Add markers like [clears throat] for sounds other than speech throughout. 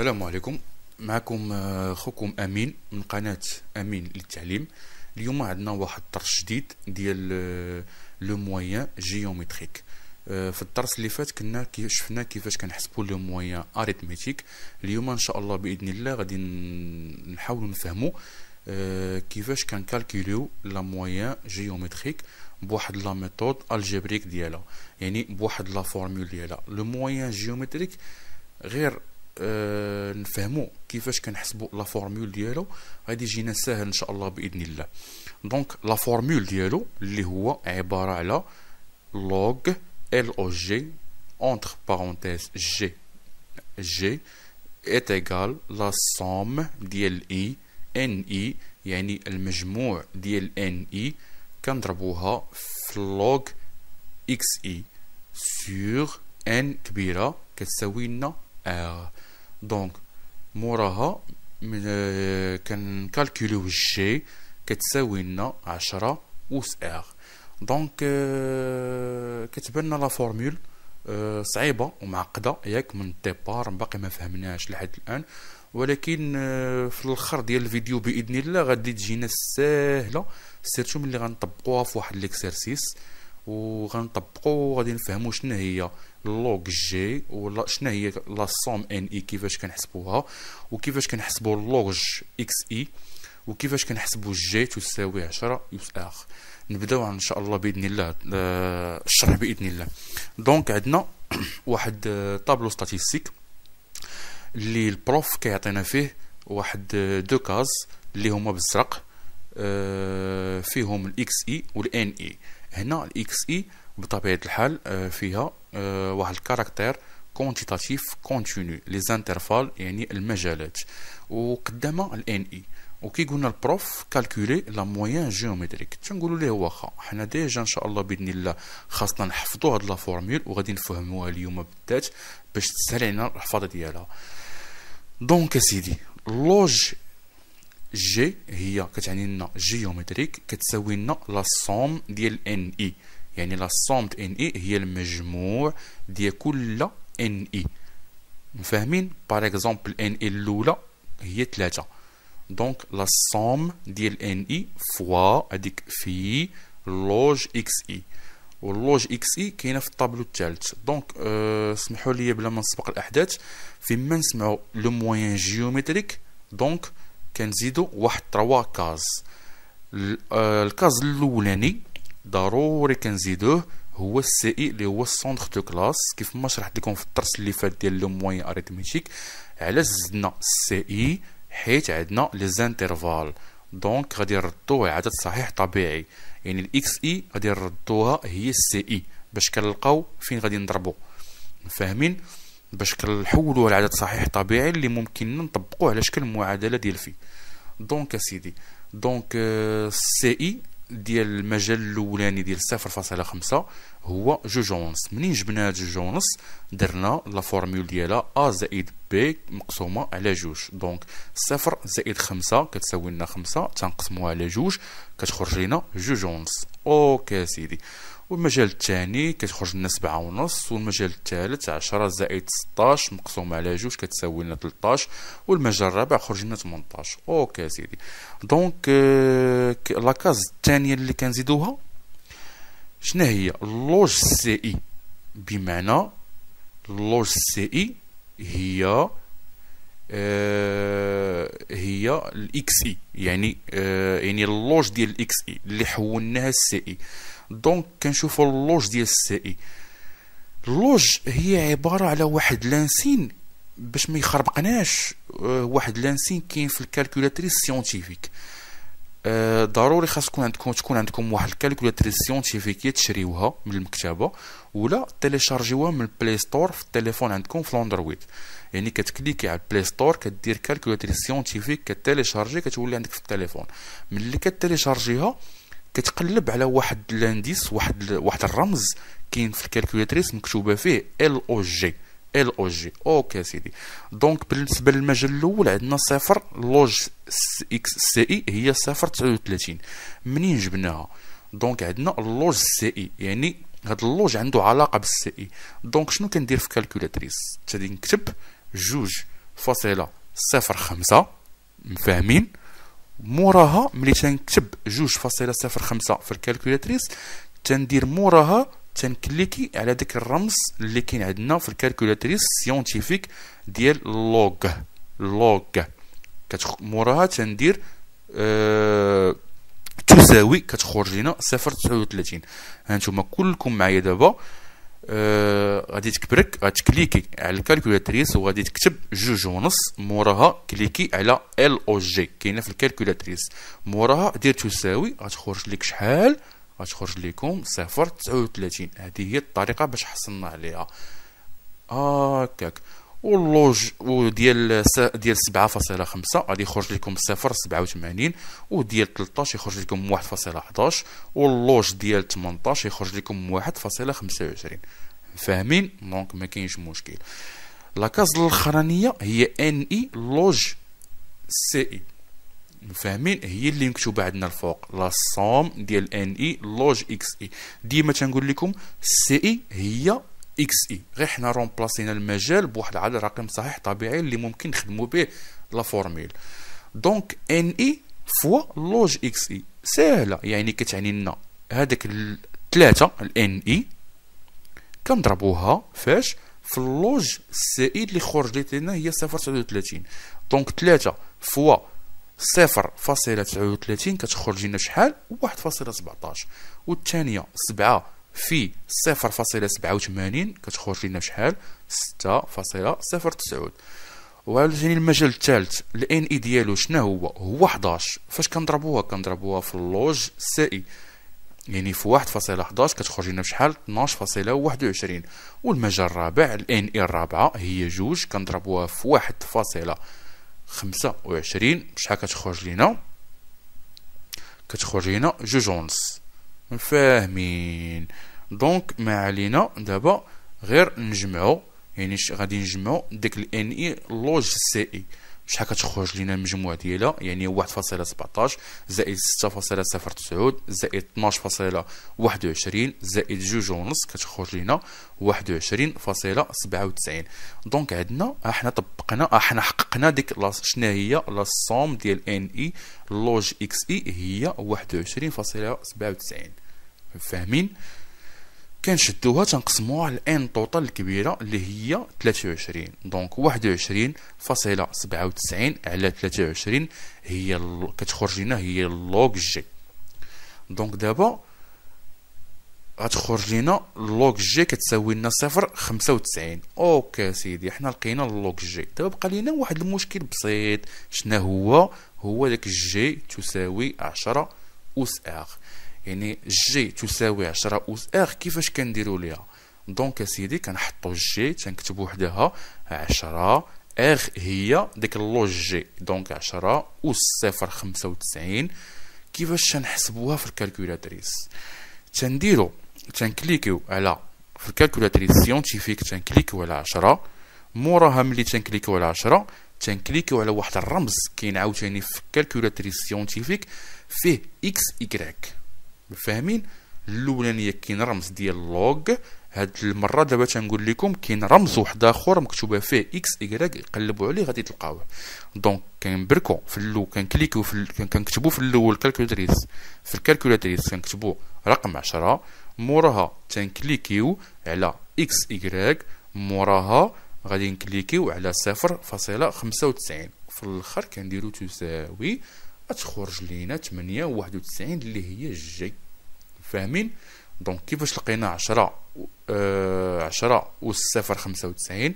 السلام عليكم معكم آه، خوكم امين من قناه امين للتعليم اليوم عندنا واحد الدرس جديد ديال آه، لو مويان جيومتريك آه، في الدرس اللي فات كنا كي شفنا كيفاش كنحسبوا لو مويان اريتميتيك اليوم ان شاء الله باذن الله غادي نحاولوا نفهموا كيفاش كنكالكوليو لا مويان جيومتريك بواحد لا ميثود الجبريك ديالها يعني بواحد لا فورمول ديالها لو مويان جيومتريك غير آه، نفهمو كيفاش كنحسبو لا فورمول ديالو غادي يجينا ساهل ان شاء الله باذن الله دونك لا فورمول ديالو اللي هو عباره على لوغ ال او جي اونتر بارونتيز جي جي ات ايغال لا سوم ديال اي ان اي يعني المجموع ديال ان اي كنضربوها في لوغ اكس اي سور ان كبيره كتساوي لنا ار دونك موراها من كنكالكوليو الجي كتساوي لنا عشرة أوس ار دونك كتبان لا فورمول صعيبه ومعقده ياك من الديبار باقي ما فهمناهاش لحد الان ولكن آه، في الاخر ديال الفيديو باذن الله غادي تجينا ساهله سيرتو ملي غنطبقوها في واحد ليكسيرسيس وغنطبقوا وغادي نفهموا شنو هي لوغ جي ولا شنو هي لا سوم ان اي e كيفاش كنحسبوها وكيفاش كنحسبوا لوغ اكس اي e وكيفاش كنحسبوا جي تساوي 10 يوس اخ نبداو ان شاء الله باذن الله آه، الشرح باذن الله دونك عندنا [clears throat] واحد طابلو آه، ستاتيستيك اللي البروف كيعطينا فيه واحد آه، دو كاز اللي هما بالزرق فيهم الاكس اي والان اي هنا الاكس اي e بطبيعه الحال آه، فيها آه، واحد الكاركتير كونتيتاتيف كونتينيو لي زانترفال يعني المجالات وقدامها الان اي e. وكي قلنا البروف كالكولي لا مويان جيومتريك تنقولوا ليه واخا حنا ديجا ان شاء الله باذن الله خاصنا نحفظوا هاد لا فورمول وغادي نفهموها اليوم بالذات باش تسهل علينا الحفاظه ديالها دونك سيدي لوج جي هي كتعني لنا جيومتريك كتساوي لنا لا سوم ديال ان اي e. يعني لا سوم ان اي هي المجموع ديال كل ان اي e. مفاهمين بار اكزومبل ان اي الاولى هي 3 دونك لا سوم ديال ان اي فوا هذيك في e لوج اكس اي واللوج اكس اي كاينه في الطابلو الثالث دونك euh, أه سمحوا لي بلا ما نسبق الاحداث فيما نسمعوا لو موين جيومتريك دونك كنزيدو واحد تروا كاز آه، الكاز الاولاني ضروري كنزيدوه هو السي اي اللي هو السونتر دو كلاس كيف ما شرحت لكم في الدرس اللي فات ديال لو موان اريتميتيك علاش زدنا السي اي حيت عندنا لي زانترفال دونك غادي نردوه عدد صحيح طبيعي يعني الاكس اي e غادي نردوها هي السي اي باش كنلقاو فين غادي نضربو فاهمين باش كنحولوه لعدد صحيح طبيعي اللي ممكن نطبقوه على شكل معادله ديال في دونك اسيدي دونك سي اي ديال المجال الاولاني ديال صفر فاصلة خمسة هو جوج ونص منين جبنا هاد جوج ونص درنا لا فورمول ديالها ا زائد بي مقسومه على جوج دونك صفر زائد خمسة كتساوي لنا خمسة تنقسموها على جوج كتخرج لنا جوج ونص اوكي سيدي والمجال الثاني كتخرج لنا سبعة ونص والمجال الثالث عشرة زائد ستاش مقسوم على جوج كتساوي لنا تلطاش والمجال الرابع خرج لنا تمنطاش اوكي سيدي دونك آه لاكاز الثانية اللي كنزيدوها شنو هي لوج سي اي بمعنى لوج سي اي هي آه هي الاكس اي يعني آه يعني اللوج ديال الاكس اي اللي حولناها السي اي دونك كنشوفوا اللوج ديال السي اي اللوج هي عباره على واحد لانسين باش ما يخربقناش آه، واحد لانسين كاين في الكالكولاتريس سيونتيفيك آه، ضروري خاص تكون عندكم تكون عندكم واحد الكالكولاتريس سيونتيفيك تشريوها من المكتبه ولا تيليشارجيوها من البلاي ستور في التليفون عندكم في الاندرويد يعني كتكليكي على البلاي ستور كدير كالكولاتريس سيونتيفيك كتيليشارجي كتولي عندك في التليفون ملي كتيليشارجيها كتقلب على واحد لانديس واحد واحد الرمز كاين في الكالكولاتريس مكتوبه فيه ال او جي ال او جي اوكي سيدي دونك بالنسبه للمجال الاول عندنا صفر لوج اكس سي اي هي صفر 39 منين جبناها دونك عندنا اللوج سي اي يعني هاد اللوج عنده علاقه بالسي اي دونك شنو كندير في الكالكولاتريس تادي نكتب جوج فاصله صفر خمسة مفاهمين موراها ملي تنكتب جوج فاصلة صفر خمسة في الكالكولاتريس تندير موراها تنكليكي على داك الرمز اللي كاين عندنا في الكالكولاتريس سيونتيفيك ديال لوغ لوغ كتخ... موراها تندير أه... تساوي كتخرج لنا صفر تسعود وثلاثين هانتوما كلكم معايا دابا آه غادي تكبرك غتكليكي على الكالكولاتريس وغادي تكتب جوج ونص موراها كليكي على ال او جي كاينه في الكالكولاتريس موراها دير تساوي غتخرج لك شحال غتخرج لكم صفر تسعة وثلاثين هذه هي الطريقه باش حصلنا عليها هكاك آه واللوج وديال ديال 7.5 غادي يخرج لكم 0.87 وديال 13 يخرج لكم 1.11 واللوج ديال 18 يخرج لكم 1.25 فاهمين دونك ما كاينش مشكل لا كاز الاخرانيه هي ان اي e لوج سي اي e. فاهمين هي اللي مكتوبه عندنا الفوق لا صوم ديال ان اي e لوج اكس اي ديما تنقول لكم سي اي هي اكس اي غير حنا رومبلاسينا المجال بواحد العدد رقم صحيح طبيعي اللي ممكن نخدمو به لا فورميل دونك ان اي فوا لوج اكس اي ساهله يعني كتعني لنا هذاك الثلاثه الان اي كنضربوها فاش في اللوج السائد اللي خرج لنا هي 0.39 دونك 3 فوا 0.39 كتخرج لنا شحال 1.17 والثانيه 7 في صفر فاصلة سبعة وثمانين كتخرج لنا بشحال ستة فاصلة صفر تسعود وعاوتاني المجال الثالث الان اي e ديالو شنو هو هو 11 فاش كنضربوها كنضربوها في اللوج سائي يعني في واحد فاصلة 11 كتخرج لنا بشحال تناش فاصلة 21 والمجال الرابع الان اي e الرابعة هي جوج كنضربوها في واحد فاصلة 25 بشحال كتخرج لنا كتخرج لنا جوج ونص فاهمين دونك ما علينا دابا غير نجمعو يعني غادي نجمعو ديك الان اي e لوج سي اي e. شحال كتخرج لينا المجموع ديالها يعني واحد فاصلة زائد ستة فاصلة صفر تسعود زائد طناش فاصلة واحد زائد جوج كتخرج لينا واحد فاصلة سبعة دونك عندنا احنا طبقنا احنا حققنا ديك شنا هي لا صوم ديال ان اي e لوج اكس اي هي واحد فاصلة سبعة فاهمين كنشدوها تنقسموها على ان توتال الكبيره اللي هي 23 دونك 21 فاصله 97 على 23 هي كتخرج لنا هي لوغ جي دونك دابا غتخرج لينا لوغ جي كتساوي لنا صفر خمسة وتسعين اوكي سيدي حنا لقينا لوغ جي دابا بقى لينا واحد المشكل بسيط شنا هو هو داك جي تساوي عشرة أسعار يعني جي تساوي عشرة أوس ار كيفاش كنديرو ليها دونك أسيدي كنحطو جي تنكتبو وحدها عشرة ار هي ديك اللوج جي دونك عشرة أوس صفر خمسة كيفاش تنحسبوها في الكالكولاتريس تنديرو تنكليكيو على في الكالكولاتريس سيونتيفيك تنكليكيو على عشرة موراها ملي تنكليكيو على عشرة تنكليكيو على واحد الرمز كاين عاوتاني في الكالكولاتريس سيونتيفيك فيه اكس ايكغيك فاهمين الاولانيه كاين رمز ديال لوغ هاد المره دابا تنقول لكم كاين رمز واحد اخر مكتوبه فيه اكس ايكغيك قلبوا عليه غادي تلقاوه دونك كنبركو في الاول كنكليكو في كنكتبو في الاول كالكولاتريس في الكالكولاتريس كنكتبو رقم 10 موراها تنكليكيو على اكس ايكغيك موراها غادي نكليكيو على 0.95 في الاخر كنديرو تساوي تخرج لينا 8 و 91 اللي هي جي فاهمين دونك كيفاش لقينا 10 آه 10 و 0 95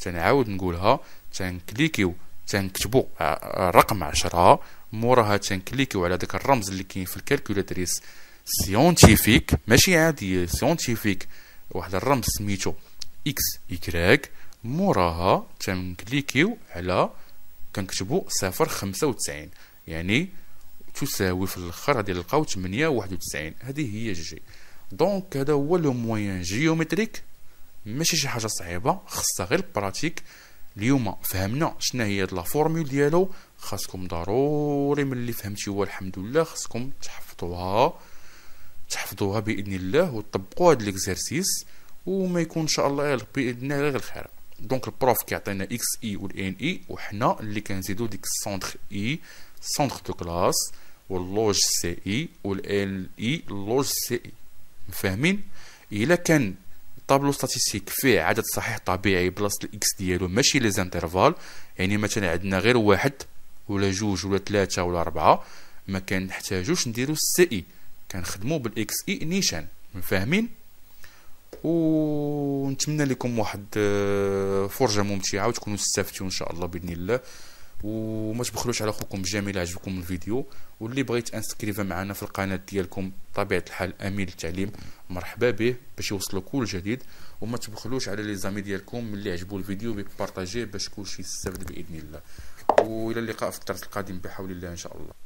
تنعاود نقولها تنكليكيو تنكتبو الرقم 10 موراها تنكليكيو على داك الرمز اللي كاين في الكالكولاتريس سيونتيفيك ماشي عادي سيونتيفيك واحد الرمز سميتو اكس ايكراك موراها تنكليكيو على كنكتبو 0 95 يعني تساوي في الاخر غادي نلقاو 98 هذه هي جي دونك هذا هو لو موين جيومتريك ماشي شي حاجه صعيبه خاصها غير البراتيك اليوم فهمنا شنو هي لا فورمول ديالو خاصكم ضروري ملي فهمتيوها الحمد لله خاصكم تحفظوها تحفظوها باذن الله وتطبقوا هاد ليكزارسيس وما يكون ان شاء الله غير باذن الله غير الخير دونك البروف كيعطينا اكس اي والان اي وحنا اللي كنزيدو ديك السونتر اي سونتر دو كلاس واللوج سي اي والال اي اللوج سي اي فاهمين الا كان طابلو ستاتيستيك فيه عدد صحيح طبيعي بلاصه الاكس ديالو ماشي لي زانترفال يعني مثلا عندنا غير واحد ولا جوج ولا ثلاثه ولا اربعه ما كنحتاجوش نديرو السي اي e. كنخدمو بالاكس اي e نيشان فاهمين ونتمنى لكم واحد آه، فرجه ممتعه وتكونوا استفدتوا ان شاء الله باذن الله وما تبخلوش على اخوكم جميل عجبكم الفيديو واللي بغيت انسكريفا معنا في القناه ديالكم طبيعه الحال امين التعليم مرحبا به باش يوصلوا كل جديد وما تبخلوش على لي زامي ديالكم اللي عجبوا الفيديو بارطاجيه باش كلشي يستافد باذن الله والى اللقاء في الدرس القادم بحول الله ان شاء الله